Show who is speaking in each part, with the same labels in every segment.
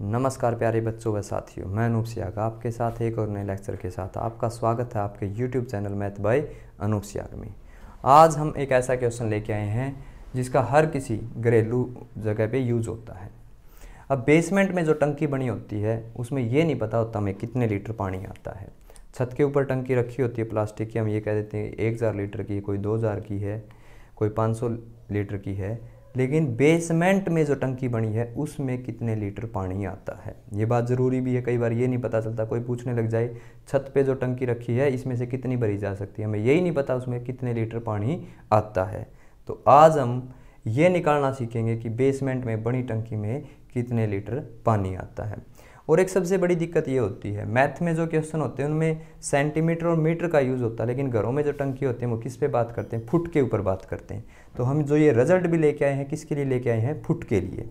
Speaker 1: नमस्कार प्यारे बच्चों व साथियों मैं अनूप सियाग आपके साथ एक और नए लेक्चर के साथ आपका स्वागत है आपके YouTube channel math by Anoop Siyag में आज हम एक ऐसा क्वेश्चन लेके आए हैं जिसका हर किसी घरेलू जगह पे यूज होता है अब बेसमेंट में जो टंकी बनी होती है उसमें ये नहीं पता होता हमें कितने लीटर पानी आता है छत के ऊपर टंकी रखी होती है प्लास्टिक की हम ये कह देते हैं एक हज़ार लीटर की है कोई दो हज़ार की है कोई पाँच सौ लीटर की है लेकिन बेसमेंट में जो टंकी बनी है उसमें कितने लीटर पानी आता है ये बात ज़रूरी भी है कई बार ये नहीं पता चलता कोई पूछने लग जाए छत पे जो टंकी रखी है इसमें से कितनी भरी जा सकती है हमें यही नहीं पता उसमें कितने लीटर पानी आता है तो आज हम ये निकालना सीखेंगे कि बेसमेंट में बनी टंकी में कितने लीटर पानी आता है और एक सबसे बड़ी दिक्कत ये होती है मैथ में जो क्वेश्चन होते हैं उनमें सेंटीमीटर और मीटर का यूज़ होता है लेकिन घरों में जो टंकी होते हैं वो किस पे बात करते हैं फुट के ऊपर बात करते हैं तो हम जो ये रिजल्ट भी लेके आए हैं किसके लिए लेके आए हैं फुट के लिए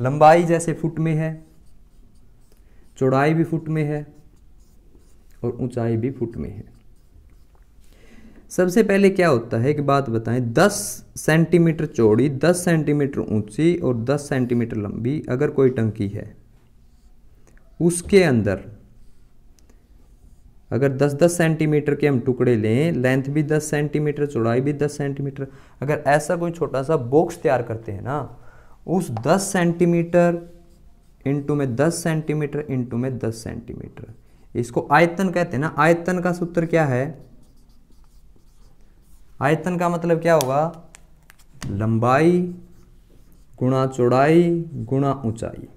Speaker 1: लंबाई जैसे फुट में है चौड़ाई भी फुट में है और ऊंचाई भी फुट में है सबसे पहले क्या होता है एक बात बताएं 10 सेंटीमीटर चौड़ी 10 सेंटीमीटर ऊंची और 10 सेंटीमीटर लंबी अगर कोई टंकी है उसके अंदर अगर 10-10 सेंटीमीटर के हम टुकड़े लें लेंथ भी 10 सेंटीमीटर चौड़ाई भी 10 सेंटीमीटर अगर ऐसा कोई छोटा सा बॉक्स तैयार करते हैं ना उस 10 सेंटीमीटर इंटू में 10 सेंटीमीटर इंटू में 10 सेंटीमीटर इसको आयतन कहते हैं ना आयतन का सूत्र क्या है आयतन का मतलब क्या होगा लंबाई गुणा चौड़ाई गुणा ऊंचाई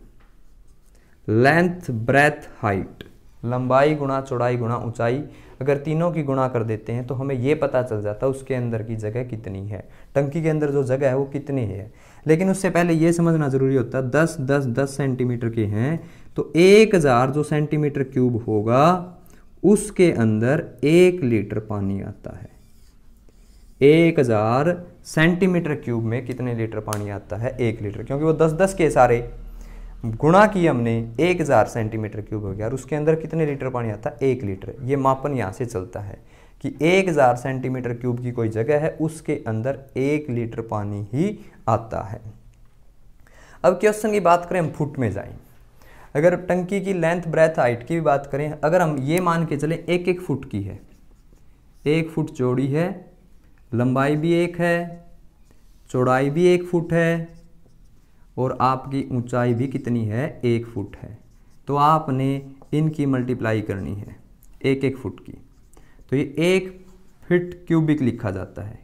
Speaker 1: लेंथ ब्रेथ हाइट लंबाई गुणा चौड़ाई गुणा ऊंचाई अगर तीनों की गुणा कर देते हैं तो हमें ये पता चल जाता है उसके अंदर की जगह कितनी है टंकी के अंदर जो जगह है वो कितनी है लेकिन उससे पहले ये समझना ज़रूरी होता है दस दस दस सेंटीमीटर के हैं तो एक हज़ार जो सेंटीमीटर क्यूब होगा उसके अंदर एक लीटर पानी आता है एक हज़ार सेंटीमीटर क्यूब में कितने लीटर पानी आता है एक लीटर क्योंकि वो दस दस के सारे गुणा की हमने एक हज़ार सेंटीमीटर क्यूब हो गया और उसके अंदर कितने लीटर पानी आता है एक लीटर ये मापन यहाँ से चलता है कि एक हज़ार सेंटीमीटर क्यूब की कोई जगह है उसके अंदर एक लीटर पानी ही आता है अब क्वेश्चन की बात करें हम फुट में जाएं अगर टंकी की लेंथ ब्रेथ हाइट की भी बात करें अगर हम ये मान के चले एक एक फुट की है एक फुट चौड़ी है लंबाई भी एक है चौड़ाई भी एक फुट है और आपकी ऊंचाई भी कितनी है एक फुट है तो आपने इनकी मल्टीप्लाई करनी है एक एक फुट की तो ये एक फिट क्यूबिक लिखा जाता है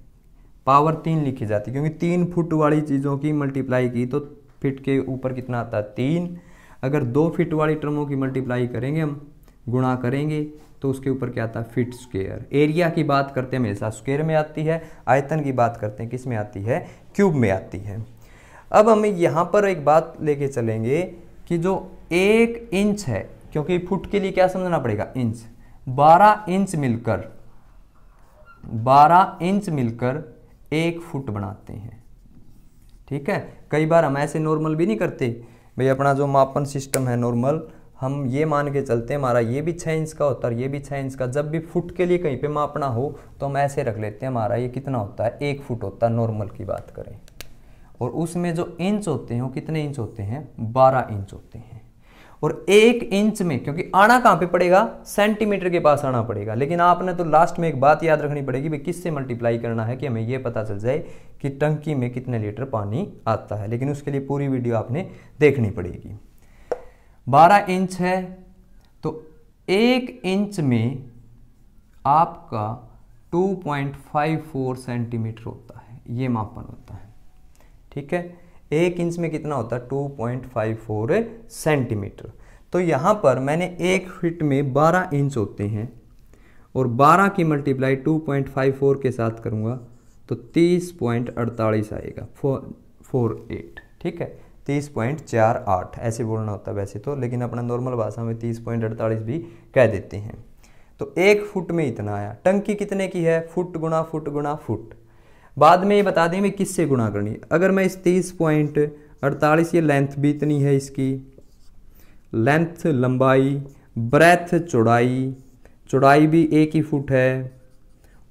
Speaker 1: पावर तीन लिखी जाती है क्योंकि तीन फुट वाली चीज़ों की मल्टीप्लाई की तो फिट के ऊपर कितना आता है तीन अगर दो फिट वाली टर्मों की मल्टीप्लाई करेंगे हम गुणा करेंगे तो उसके ऊपर क्या आता है फिट स्क्वेयर एरिया की बात करते हैं हमेशा स्क्वेयर में आती है आयतन की बात करते हैं किस में आती है क्यूब में आती है अब हमें यहाँ पर एक बात लेके चलेंगे कि जो एक इंच है क्योंकि फुट के लिए क्या समझना पड़ेगा इंच 12 इंच मिलकर 12 इंच मिलकर एक फुट बनाते हैं ठीक है कई बार हम ऐसे नॉर्मल भी नहीं करते भाई अपना जो मापन सिस्टम है नॉर्मल हम ये मान के चलते हैं हमारा ये भी छः इंच का होता है ये भी छः इंच का जब भी फुट के लिए कहीं पे मापना हो तो हम ऐसे रख लेते हैं हमारा ये कितना होता है एक फुट होता है नॉर्मल की बात करें और उसमें जो इंच होते हैं वो कितने इंच होते हैं बारह इंच होते हैं और एक इंच में क्योंकि आना कहां पे पड़ेगा सेंटीमीटर के पास आना पड़ेगा लेकिन आपने तो लास्ट में एक बात याद रखनी पड़ेगी भाई किससे मल्टीप्लाई करना है कि हमें यह पता चल जाए कि टंकी में कितने लीटर पानी आता है लेकिन उसके लिए पूरी वीडियो आपने देखनी पड़ेगी बारह इंच है तो एक इंच में आपका 2.54 सेंटीमीटर होता है यह मापन होता है ठीक है एक इंच में कितना होता है two point five four centimetre तो यहाँ पर मैंने एक फिट में बारह इंच होते हैं और बारह की multiply two point five four के साथ करूँगा तो तीस पॉइंट अड़तालीस आएगा फोर फोर एट ठीक है तीस पॉइंट चार आठ ऐसे बोलना होता है वैसे तो लेकिन अपना नॉर्मल भाषा में तीस पॉइंट अड़तालीस भी कह देते हैं तो एक फुट में इतना आया टंकी कितने की है फुट गुणा फुट गुणा फुट बाद में ये बता दें मैं किससे गुणा करनी है अगर मैं इस तीस पॉइंट अड़तालीस ये लेंथ भी इतनी है इसकी लेंथ लंबाई ब्रेथ चौड़ाई चौड़ाई भी एक ही फुट है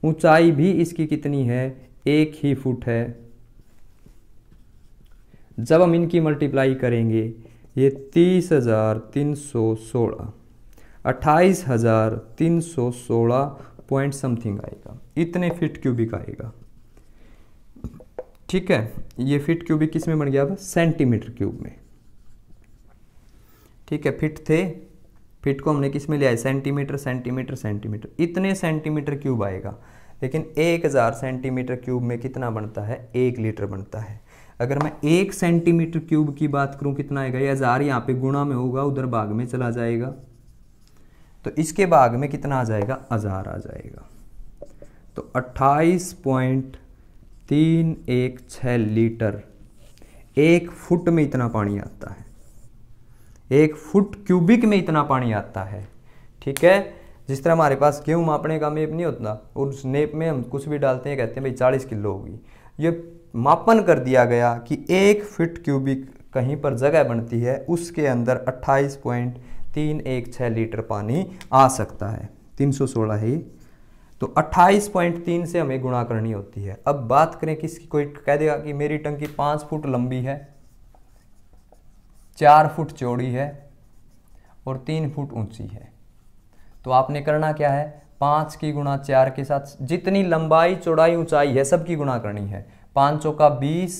Speaker 1: ऊंचाई भी इसकी कितनी है एक ही फुट है जब हम इनकी मल्टीप्लाई करेंगे ये तीस हज़ार तीन सौ सोलह अट्ठाईस हज़ार तीन सौ सोलह पॉइंट समथिंग आएगा इतने फिट क्यूबिक आएगा ठीक है ये फिट क्यूबिक किस में बन गया सेंटीमीटर क्यूब में ठीक है फिट थे फिट को हमने किस में लिया है सेंटीमीटर सेंटीमीटर सेंटीमीटर इतने सेंटीमीटर क्यूब आएगा लेकिन एक हज़ार सेंटीमीटर क्यूब में कितना बनता है एक लीटर बनता है अगर मैं एक सेंटीमीटर क्यूब की बात करूं कितना आएगा ये हज़ार यहाँ पे गुणा में होगा उधर भाग में चला जाएगा तो इसके भाग में कितना आ जाएगा हज़ार आ जाएगा तो अट्ठाईस पॉइंट तीन एक छः लीटर एक फुट में इतना पानी आता है एक फुट क्यूबिक में इतना पानी आता है ठीक है जिस तरह हमारे पास गेहूँ मापने का मेप नहीं होता और उस नेप में हम कुछ भी डालते हैं कहते हैं भाई चालीस किलो होगी ये मापन कर दिया गया कि एक फिट क्यूबिक कहीं पर जगह बनती है उसके अंदर अट्ठाईस पॉइंट तीन एक छः लीटर पानी आ सकता है तीन सौ सोलह ही तो 28.3 से हमें गुणा करनी होती है अब बात करें किसकी कोई कह देगा कि मेरी टंकी पांच फुट लंबी है चार फुट चौड़ी है और तीन फुट ऊंची है तो आपने करना क्या है पांच की गुणा चार के साथ जितनी लंबाई चौड़ाई ऊंचाई है सबकी गुणा करनी है पांचों का बीस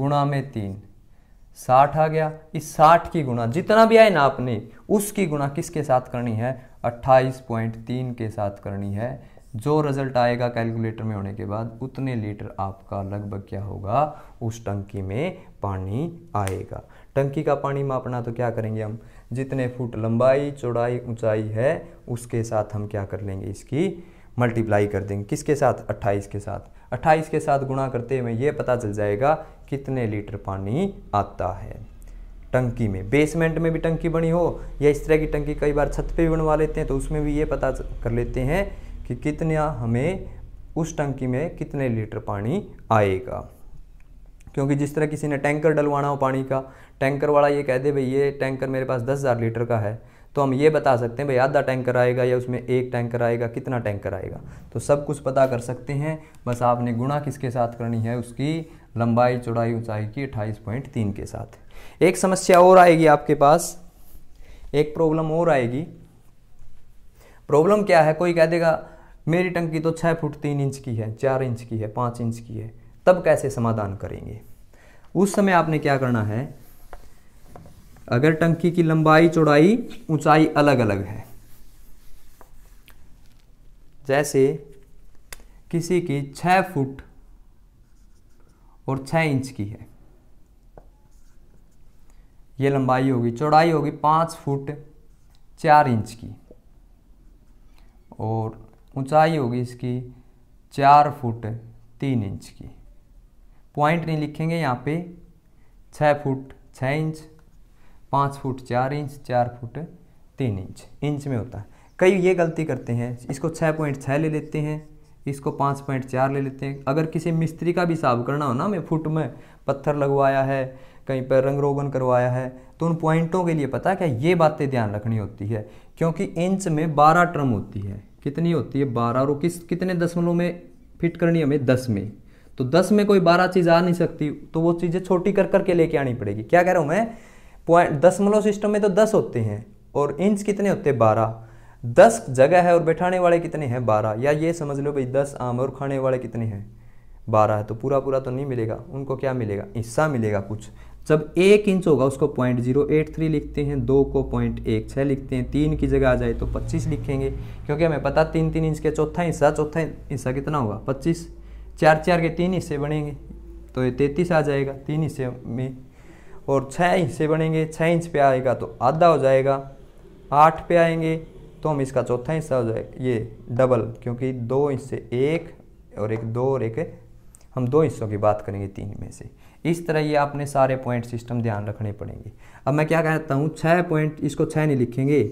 Speaker 1: गुणा में तीन साठ आ गया इस साठ की गुणा जितना भी आए ना आपने उसकी गुणा किसके साथ करनी है 28.3 के साथ करनी है जो रिज़ल्ट आएगा कैलकुलेटर में होने के बाद उतने लीटर आपका लगभग क्या होगा उस टंकी में पानी आएगा टंकी का पानी मापना तो क्या करेंगे हम जितने फुट लंबाई चौड़ाई ऊंचाई है उसके साथ हम क्या कर लेंगे इसकी मल्टीप्लाई कर देंगे किसके साथ 28 के साथ 28 के साथ गुणा करते हुए ये पता चल जाएगा कितने लीटर पानी आता है टंकी में बेसमेंट में भी टंकी बनी हो या इस तरह की टंकी कई बार छत पे भी बनवा लेते हैं तो उसमें भी ये पता कर लेते हैं कि कितना हमें उस टंकी में कितने लीटर पानी आएगा क्योंकि जिस तरह किसी ने टैंकर डलवाना हो पानी का टैंकर वाला ये कह दे भाई ये टैंकर मेरे पास दस हज़ार लीटर का है तो हम ये बता सकते हैं भाई आधा टैंकर आएगा या उसमें एक टैंकर आएगा कितना टैंकर आएगा तो सब कुछ पता कर सकते हैं बस आपने गुणा किसके साथ करनी है उसकी लंबाई चौड़ाई ऊंचाई की 28.3 के साथ एक समस्या और आएगी आपके पास एक प्रॉब्लम और आएगी प्रॉब्लम क्या है कोई कह देगा मेरी टंकी तो छः फुट तीन इंच की है चार इंच की है पाँच इंच की है तब कैसे समाधान करेंगे उस समय आपने क्या करना है अगर टंकी की लंबाई चौड़ाई ऊंचाई अलग अलग है जैसे किसी की छ फुट और छ इंच की है ये लंबाई होगी चौड़ाई होगी पाँच फुट चार इंच की और ऊंचाई होगी इसकी चार फुट तीन इंच की पॉइंट नहीं लिखेंगे यहाँ पे छः फुट छः इंच पाँच फुट चार इंच चार फुट तीन इंच इंच में होता है कई ये गलती करते हैं इसको छः पॉइंट छः ले लेते हैं इसको पाँच पॉइंट चार ले लेते हैं अगर किसी मिस्त्री का भी हिसाब करना हो ना मैं फुट में पत्थर लगवाया है कहीं पर रंग रोगन करवाया है तो उन पॉइंटों के लिए पता है क्या ये बातें ध्यान रखनी होती है क्योंकि इंच में बारह टर्म होती है कितनी होती है बारह और किस कितने दशमलव में फिट करनी है हमें दस में तो दस में कोई बारह चीज़ आ नहीं सकती तो वो चीज़ें छोटी कर करके लेके आनी पड़ेगी क्या कह रहा हूँ मैं पॉइंट दशमलव सिस्टम में तो दस होते हैं और इंच कितने होते हैं बारह दस जगह है और बैठाने वाले कितने हैं बारह या ये समझ लो भाई दस आम और खाने वाले कितने हैं बारह है तो पूरा पूरा तो नहीं मिलेगा उनको क्या मिलेगा हिस्सा मिलेगा कुछ जब एक इंच होगा उसको पॉइंट जीरो एट थ्री लिखते हैं दो को पॉइंट एक छः लिखते हैं तीन की जगह आ जाए तो पच्चीस लिखेंगे क्योंकि हमें पता तीन तीन इंच के चौथा हिस्सा चौथा हिस्सा कितना होगा पच्चीस चार चार के तीन हिस्से बनेंगे तो ये तैंतीस आ जाएगा तीन हिस्से में और छः हिस्से बनेंगे छः इंच पे आएगा तो आधा हो जाएगा आठ पे आएंगे तो हम इसका चौथा हिस्सा हो जाएगा ये डबल क्योंकि दो हिस्से एक और एक दो और एक हम दो हिस्सों की बात करेंगे तीन में से इस तरह ये आपने सारे पॉइंट सिस्टम ध्यान रखने पड़ेंगे अब मैं क्या कहता हूँ छः पॉइंट इसको छः नहीं लिखेंगे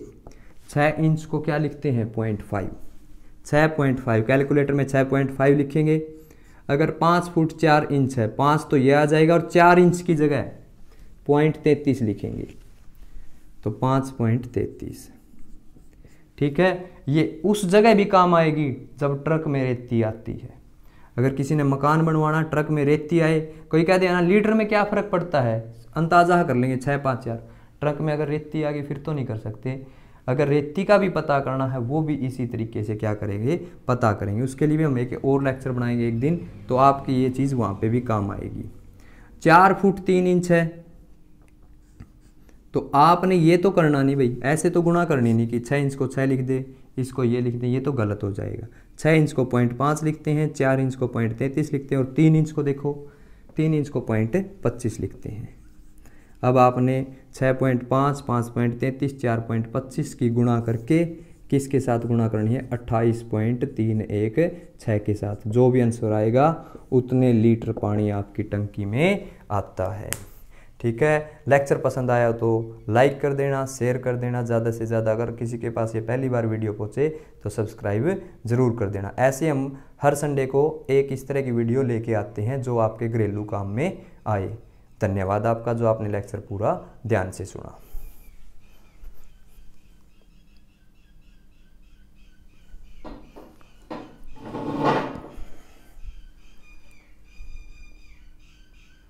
Speaker 1: छः इंच को क्या लिखते हैं पॉइंट फाइव छः पॉइंट फाइव कैलकुलेटर में छः पॉइंट फाइव लिखेंगे अगर पाँच फुट चार इंच है पाँच तो ये आ जाएगा और चार इंच की जगह पॉइंट तैंतीस लिखेंगे तो पाँच पॉइंट तैंतीस ठीक है ये उस जगह भी काम आएगी जब ट्रक में रेती आती है अगर किसी ने मकान बनवाना ट्रक में रेती आए कोई कह देना हाँ, लीटर में क्या फ़र्क पड़ता है अंदाजा कर लेंगे छः पाँच चार ट्रक में अगर रेती आ गई फिर तो नहीं कर सकते अगर रेती का भी पता करना है वो भी इसी तरीके से क्या करेंगे पता करेंगे उसके लिए भी हम एक और लेक्चर बनाएंगे एक दिन तो आपकी ये चीज़ वहाँ पे भी काम आएगी चार फुट तीन इंच है तो आपने ये तो करना नहीं भाई ऐसे तो गुणा करनी नहीं कि छः इंच को छः लिख दे इसको ये लिख दें ये तो गलत हो जाएगा छः इंच को पॉइंट पाँच लिखते हैं चार इंच को पॉइंट तैंतीस लिखते हैं और तीन इंच को देखो तीन इंच को पॉइंट पच्चीस लिखते हैं अब आपने छः पॉइंट पाँच पाँच पॉइंट तैंतीस चार पॉइंट पच्चीस की गुणा करके किसके साथ गुणा करनी है अट्ठाईस पॉइंट तीन एक छः के साथ जो भी आंसर आएगा उतने लीटर पानी आपकी टंकी में आता है ठीक है लेक्चर पसंद आया तो लाइक कर देना शेयर कर देना ज़्यादा से ज़्यादा अगर किसी के पास ये पहली बार वीडियो पहुँचे तो सब्सक्राइब ज़रूर कर देना ऐसे हम हर संडे को एक इस तरह की वीडियो लेके आते हैं जो आपके घरेलू काम में आए धन्यवाद आपका जो आपने लेक्चर पूरा ध्यान से सुना